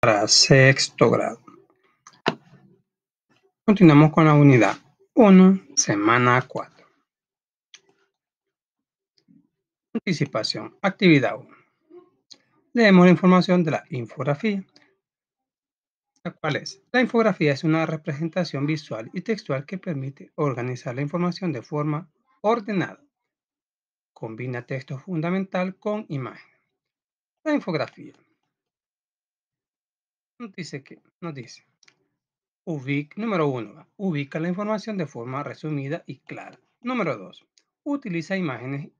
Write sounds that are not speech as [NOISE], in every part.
para sexto grado. Continuamos con la unidad 1, semana 4. Anticipación, actividad 1. Leemos la información de la infografía. La es, la infografía es una representación visual y textual que permite organizar la información de forma ordenada. Combina texto fundamental con imagen. La infografía nos dice que, nos dice, ubic, número uno, ubica la información de forma resumida y clara. Número dos, utiliza imágenes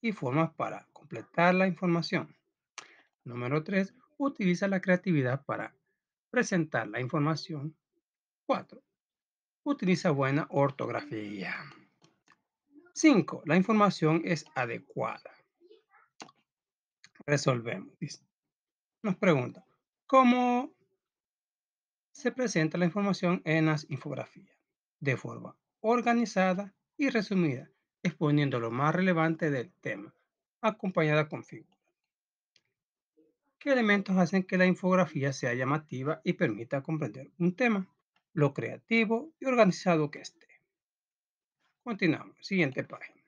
y formas para completar la información. Número tres, utiliza la creatividad para presentar la información. Cuatro, utiliza buena ortografía. 5. La información es adecuada. Resolvemos. Nos pregunta, cómo se presenta la información en las infografías, de forma organizada y resumida, exponiendo lo más relevante del tema, acompañada con figuras. ¿Qué elementos hacen que la infografía sea llamativa y permita comprender un tema? Lo creativo y organizado que esté. Continuamos, siguiente página.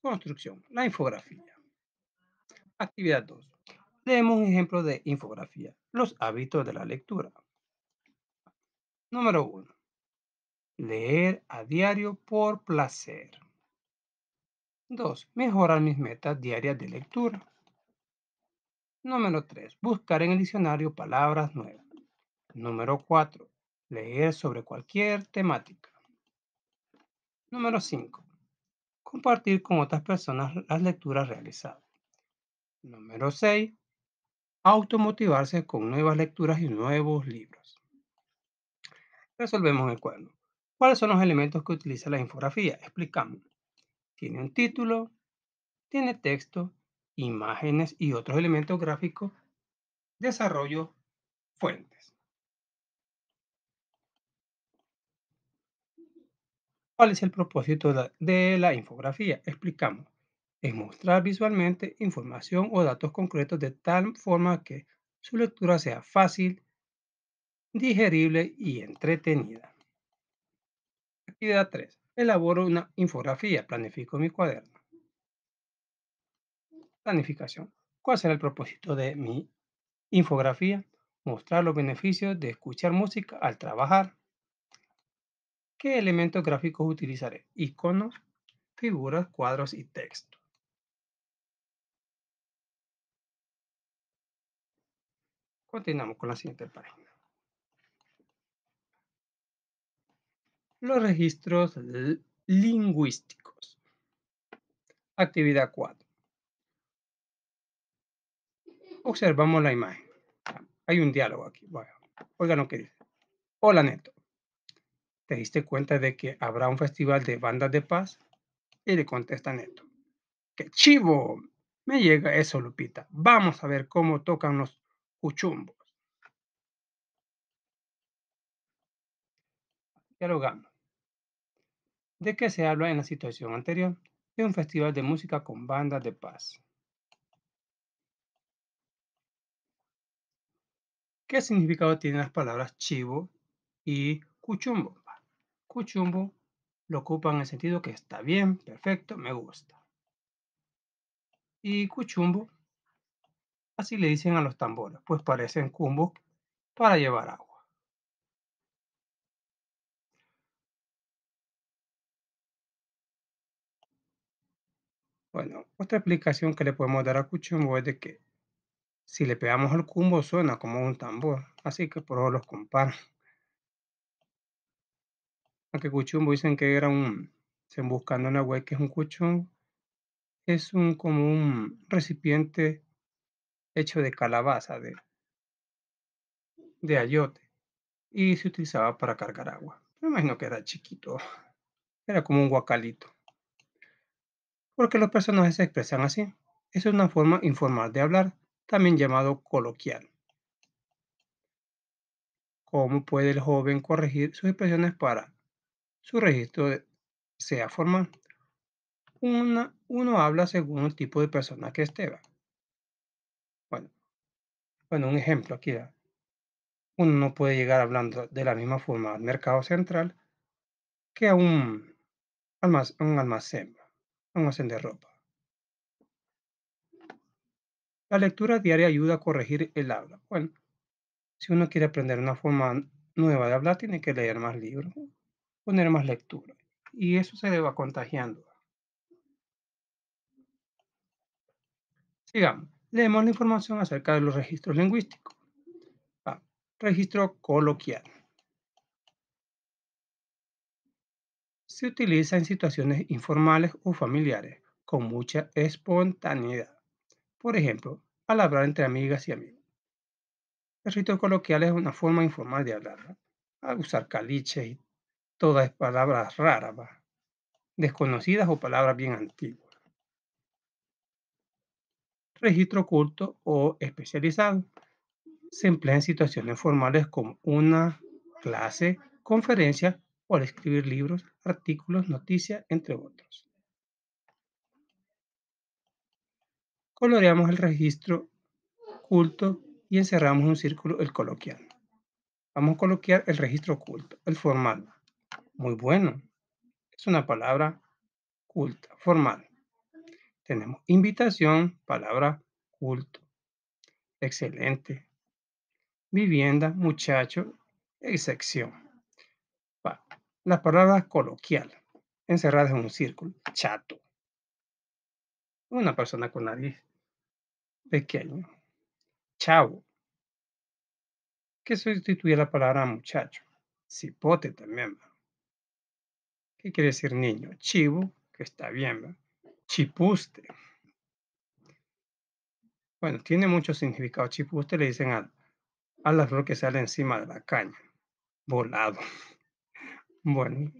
Construcción, la infografía. Actividad 2. Leemos un ejemplo de infografía. Los hábitos de la lectura. Número 1. Leer a diario por placer. 2. Mejorar mis metas diarias de lectura. Número 3. Buscar en el diccionario palabras nuevas. Número 4. Leer sobre cualquier temática. Número 5. Compartir con otras personas las lecturas realizadas. Número 6 automotivarse con nuevas lecturas y nuevos libros. Resolvemos el cuadro. ¿Cuáles son los elementos que utiliza la infografía? Explicamos. Tiene un título, tiene texto, imágenes y otros elementos gráficos, desarrollo, fuentes. ¿Cuál es el propósito de la infografía? Explicamos. Es mostrar visualmente información o datos concretos de tal forma que su lectura sea fácil, digerible y entretenida. Actividad 3. Elaboro una infografía. Planifico mi cuaderno. Planificación. ¿Cuál será el propósito de mi infografía? Mostrar los beneficios de escuchar música al trabajar. ¿Qué elementos gráficos utilizaré? Iconos, figuras, cuadros y texto. Continuamos con la siguiente página. Los registros lingüísticos. Actividad 4. Observamos la imagen. Hay un diálogo aquí. oigan lo que dice. Hola, Neto. ¿Te diste cuenta de que habrá un festival de bandas de paz? Y le contesta Neto. ¡Qué chivo! Me llega eso, Lupita. Vamos a ver cómo tocan los Cuchumbo. Dialogamos. ¿De qué se habla en la situación anterior? De un festival de música con bandas de paz. ¿Qué significado tienen las palabras chivo y cuchumbo? Cuchumbo lo ocupa en el sentido que está bien, perfecto, me gusta. Y cuchumbo Así le dicen a los tambores, pues parecen cumbos para llevar agua. Bueno, otra explicación que le podemos dar a Cuchumbo es de que si le pegamos al cumbo suena como un tambor, así que por eso los comparan. Aunque Cuchumbo dicen que era un, buscando una web que es un cuchumbo, es un como un recipiente hecho de calabaza, de, de ayote, y se utilizaba para cargar agua. Me imagino que era chiquito, [LAUGHS] era como un guacalito. Porque los personajes se expresan así. Es una forma informal de hablar, también llamado coloquial. ¿Cómo puede el joven corregir sus expresiones para su registro sea formal? Una, uno habla según el tipo de persona que esté. Bueno, un ejemplo aquí. Uno no puede llegar hablando de la misma forma al mercado central que a un, un almacén, un almacén de ropa. La lectura diaria ayuda a corregir el habla. Bueno, si uno quiere aprender una forma nueva de hablar, tiene que leer más libros, poner más lectura. Y eso se le va contagiando. Sigamos leemos la información acerca de los registros lingüísticos. Ah, registro coloquial. Se utiliza en situaciones informales o familiares, con mucha espontaneidad. Por ejemplo, al hablar entre amigas y amigos. El registro coloquial es una forma informal de hablar, al ah, usar caliche y todas palabras raras, desconocidas o palabras bien antiguas registro oculto o especializado. Se emplea en situaciones formales como una clase, conferencia o al escribir libros, artículos, noticias, entre otros. Coloreamos el registro oculto y encerramos un círculo el coloquial. Vamos a coloquear el registro oculto, el formal. Muy bueno. Es una palabra culta, formal. Tenemos invitación, palabra culto. Excelente. Vivienda, muchacho, excepción. Las palabras coloquial, encerradas en un círculo, chato. Una persona con nariz pequeño. Chavo. ¿Qué sustituye la palabra muchacho. Cipote también. ¿Qué quiere decir niño? Chivo, que está bien. ¿verdad? Chipuste. Bueno, tiene mucho significado. Chipuste le dicen a, a la flor que sale encima de la caña. Volado. [LAUGHS] Bueno,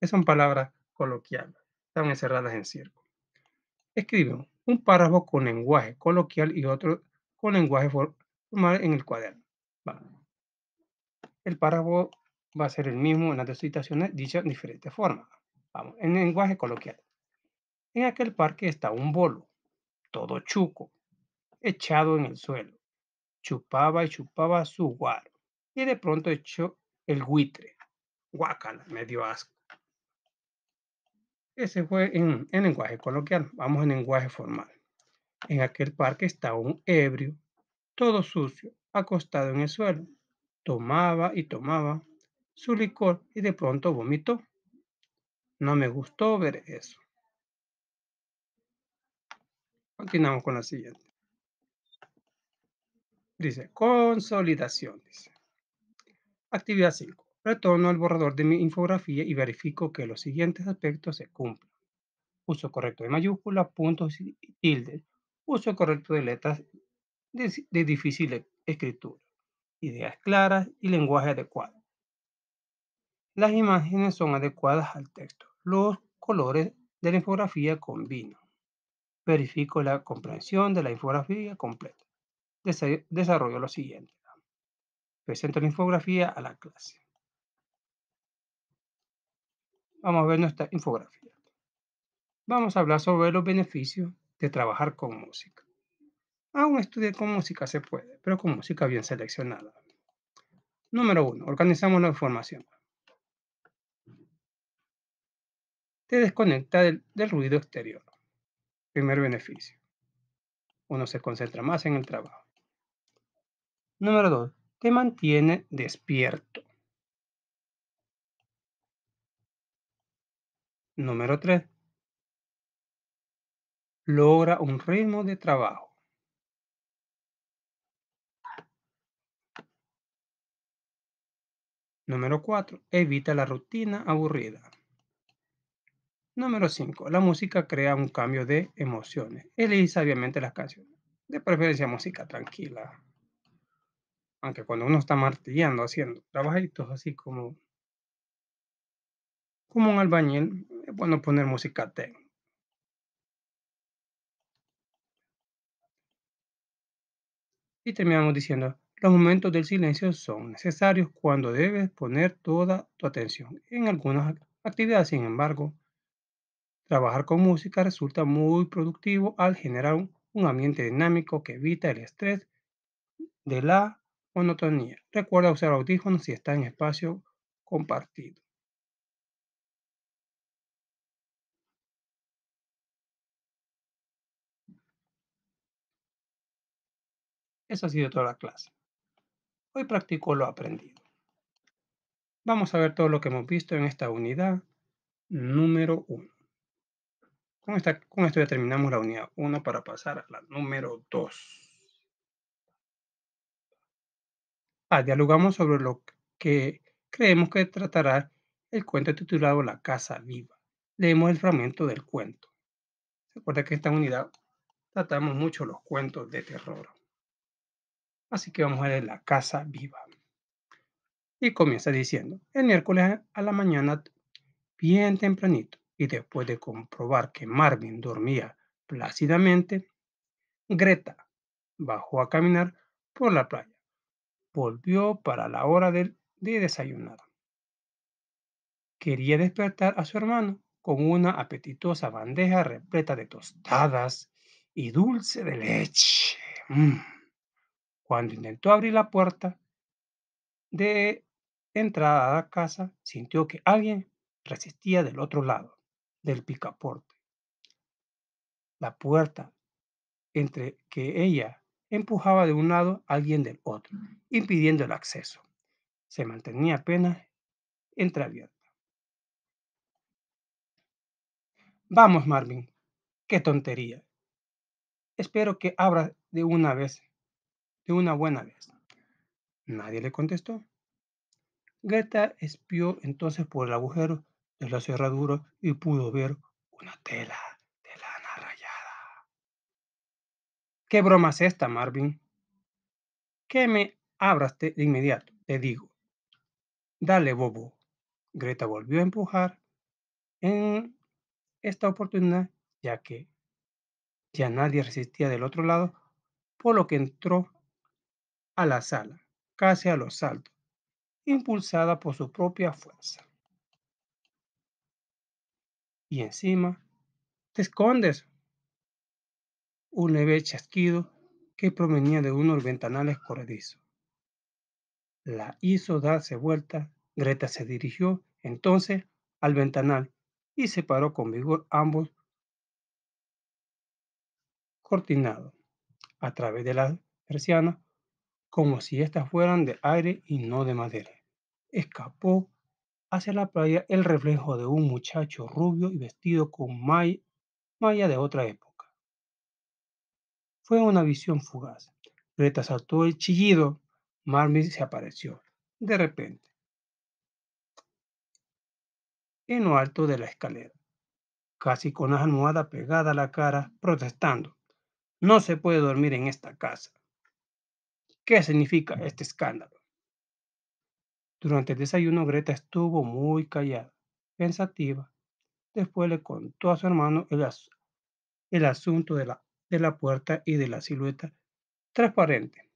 esas son palabras coloquiales. Están encerradas en círculo. Escribe un párrafo con lenguaje coloquial y otro con lenguaje formal en el cuaderno. El párrafo va a ser el mismo en las dos citaciones dicha en diferentes formas. Vamos, en lenguaje coloquial. En aquel parque estaba un bolo, todo chuco, echado en el suelo. Chupaba y chupaba su guaro. Y de pronto echó el buitre. Guácala, me dio asco. Ese fue en, en lenguaje coloquial. Vamos en lenguaje formal. En aquel parque estaba un ebrio, todo sucio, acostado en el suelo. Tomaba y tomaba su licor y de pronto vomitó. No me gustó ver eso. Continuamos con la siguiente. Dice, consolidación. Actividad 5. Retorno al borrador de mi infografía y verifico que los siguientes aspectos se cumplen. Uso correcto de mayúsculas, puntos y tildes. Uso correcto de letras de, de difícil e-, escritura. Ideas claras y lenguaje adecuado. Las imágenes son adecuadas al texto. Los colores de la infografía combinan verifico la comprensión de la infografía completa. Desarrollo lo siguiente. Presento la infografía a la clase. Vamos a ver nuestra infografía. Vamos a hablar sobre los beneficios de trabajar con música. Aún estudiar con música se puede, pero con música bien seleccionada. Número uno: Organizamos la información. Te desconecta del ruido exterior. Primer beneficio. Uno se concentra más en el trabajo. Número dos, Te mantiene despierto. Número tres, Logra un ritmo de trabajo. Número cuatro, Evita la rutina aburrida. Número 5. La música crea un cambio de emociones. Elige sabiamente las canciones. De preferencia música tranquila. Aunque cuando uno está martillando, haciendo trabajitos así como, como un albañil, es bueno poner música ten. Y terminamos diciendo, los momentos del silencio son necesarios cuando debes poner toda tu atención en algunas actividades. Sin embargo, Trabajar con música resulta muy productivo al generar un, ambiente dinámico que evita el estrés de la monotonía. Recuerda usar audífonos si está en espacio compartido. Esa ha sido toda la clase. Hoy practico lo aprendido. Vamos a ver todo lo que hemos visto en esta unidad número 1. Con, esto ya terminamos la unidad 1 para pasar a la número 2. Ah, dialogamos sobre lo que creemos que tratará el cuento titulado La Casa Viva. Leemos el fragmento del cuento. Recuerda que en esta unidad tratamos mucho los cuentos de terror. Así que vamos a leer La Casa Viva. Y comienza diciendo, el miércoles a la mañana, bien tempranito, y después de comprobar que Marvin dormía plácidamente, Greta bajó a caminar por la playa. Volvió para la hora de, desayunar. Quería despertar a su hermano con una apetitosa bandeja repleta de tostadas y dulce de leche. Mm. Cuando intentó abrir la puerta de entrada a la casa, sintió que alguien resistía del otro lado del picaporte. La puerta entre que ella empujaba de un lado a alguien del otro, impidiendo el acceso. Se mantenía apenas entreabierta. Vamos, Marvin. Qué tontería. Espero que abra de una vez, de una buena vez. Nadie le contestó. Greta espió entonces por el agujero de la cerradura y pudo ver una tela de lana rayada. ¿Qué broma es esta, Marvin? Que me abraste de inmediato, Te digo. Dale, bobo. Greta volvió a empujar en esta oportunidad, ya que ya nadie resistía del otro lado, por lo que entró a la sala, casi a los saltos, impulsada por su propia fuerza y encima te escondes. Un leve chasquido que provenía de unos ventanales corredizos. La hizo darse vuelta. Greta se dirigió entonces al ventanal y separó con vigor ambos cortinados a través de la persiana como si éstas fueran de aire y no de madera. Escapó hacia la playa el reflejo de un muchacho rubio y vestido con Maya, malla de otra época. Fue una visión fugaz. Greta saltó el chillido. Marmis se apareció, de repente, en lo alto de la escalera, casi con la almohada pegada a la cara, protestando. No se puede dormir en esta casa. ¿Qué significa este escándalo? Durante el desayuno Greta estuvo muy callada, pensativa. Después le contó a su hermano el, asunto de la, de la puerta y de la silueta transparente.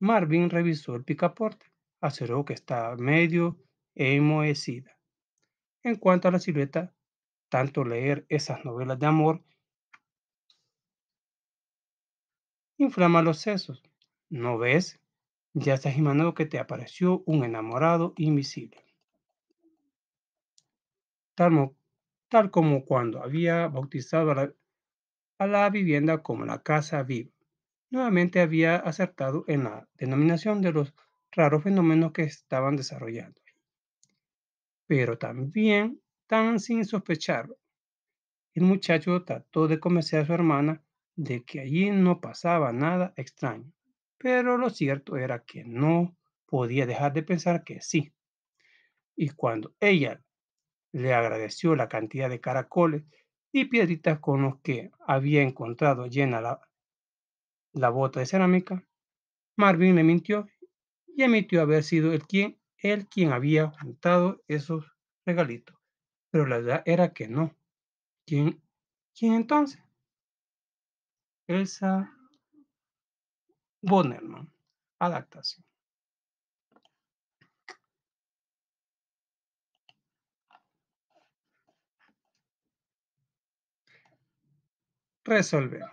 Marvin revisó el picaporte, aceró que estaba medio enmohecida. En cuanto a la silueta, tanto leer esas novelas de amor inflama los sesos. ¿No ves ya se ha que te apareció un enamorado invisible. Tal, como cuando había bautizado a la, a la vivienda como la casa viva. Nuevamente había acertado en la denominación de los raros fenómenos que estaban desarrollando. Pero también, tan sin sospecharlo, el muchacho trató de convencer a su hermana de que allí no pasaba nada extraño pero lo cierto era que no podía dejar de pensar que sí. Y cuando ella le agradeció la cantidad de caracoles y piedritas con los que había encontrado llena la, la bota de cerámica, Marvin le mintió y admitió haber sido el quien, él quien había juntado esos regalitos. Pero la verdad era que no. ¿Quién, quién entonces? Elsa Bonnerman. Adaptación. Resolvemos.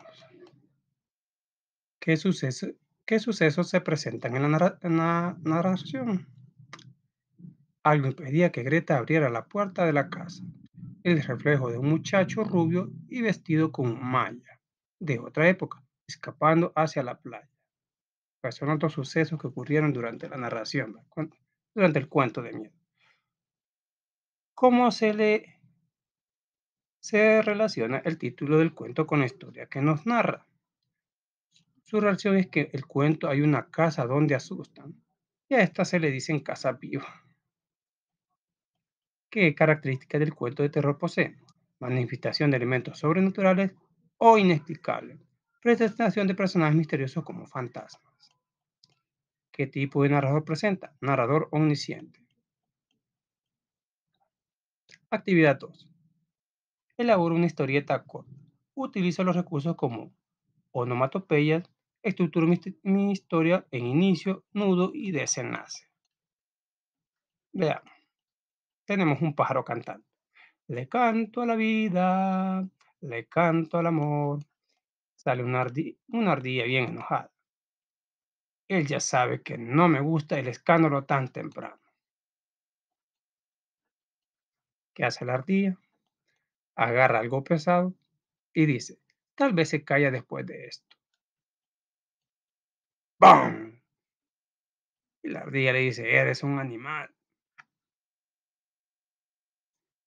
¿Qué, suceso, ¿Qué sucesos se presentan en la narración? Algo impedía que Greta abriera la puerta de la casa. El reflejo de un muchacho rubio y vestido con malla, de otra época, escapando hacia la playa son otros sucesos que ocurrieron durante la narración, durante el cuento de miedo. ¿Cómo se le se relaciona el título del cuento con la historia que nos narra? Su relación es que el cuento hay una casa donde asustan y a esta se le dicen casa viva. ¿Qué características del cuento de terror posee? Manifestación de elementos sobrenaturales o inexplicables, presentación de personajes misteriosos como fantasmas. ¿Qué tipo de narrador presenta? Narrador omnisciente. Actividad 2. Elabora una historieta corta. Utiliza los recursos como onomatopeyas, estructura mi, historia en inicio, nudo y desenlace. Veamos. Tenemos un pájaro cantando. Le canto a la vida, le canto al amor. Sale una ardilla bien enojada. Él ya sabe que no me gusta el escándalo tan temprano. ¿Qué hace la ardilla? Agarra algo pesado y dice, tal vez se calla después de esto. ¡Bam! Y la ardilla le dice, eres un animal.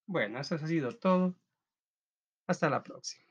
Bueno, eso ha sido todo. Hasta la próxima.